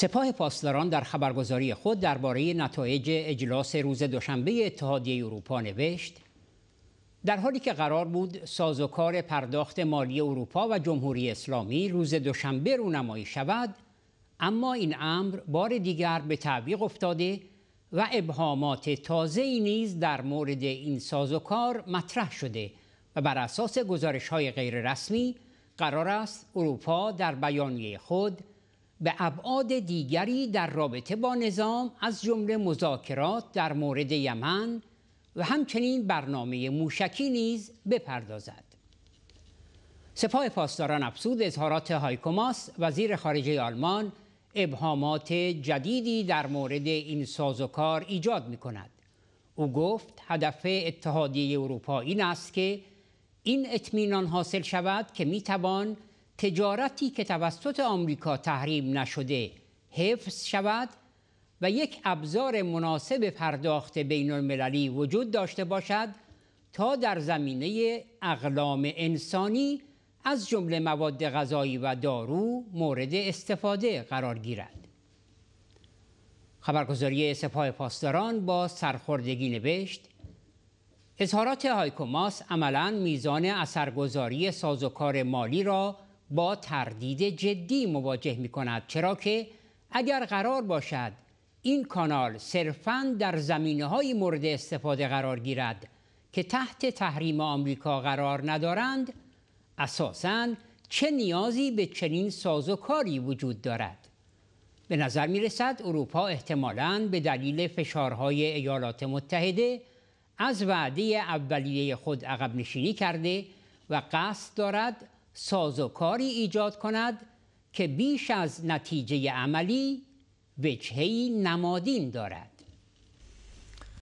سپاه پاسداران در خبرگزاری خود درباره نتایج اجلاس روز دوشنبه اتحادیه اروپا نوشت در حالی که قرار بود سازوکار پرداخت مالی اروپا و جمهوری اسلامی روز دوشنبه رونمایی شود اما این امر بار دیگر به تعویق افتاده و ابهامات تازه ای نیز در مورد این سازوکار مطرح شده و بر اساس گزارش های غیررسمی قرار است اروپا در بیانیه خود به ابعاد دیگری در رابطه با نظام از جمله مذاکرات در مورد یمن و همچنین برنامه موشکی نیز بپردازد سپاه پاسداران افسود اظهارات هایکوماس وزیر خارجه آلمان ابهامات جدیدی در مورد این سازوکار ایجاد می کند. او گفت هدف اتحادیه اروپا این است که این اطمینان حاصل شود که می توان تجارتی که توسط آمریکا تحریم نشده حفظ شود و یک ابزار مناسب پرداخت بین المللی وجود داشته باشد تا در زمینه اقلام انسانی از جمله مواد غذایی و دارو مورد استفاده قرار گیرد خبرگزاری سپاه پاسداران با سرخوردگی نوشت اظهارات هایکوماس عملا میزان اثرگذاری سازوکار مالی را با تردید جدی مواجه می کند چرا که اگر قرار باشد این کانال صرفا در زمینه های مورد استفاده قرار گیرد که تحت تحریم آمریکا قرار ندارند اساسا چه نیازی به چنین ساز و کاری وجود دارد به نظر می رسد اروپا احتمالاً به دلیل فشارهای ایالات متحده از وعده اولیه خود عقب نشینی کرده و قصد دارد سازوکاری ایجاد کند که بیش از نتیجه عملی وجهی نمادین دارد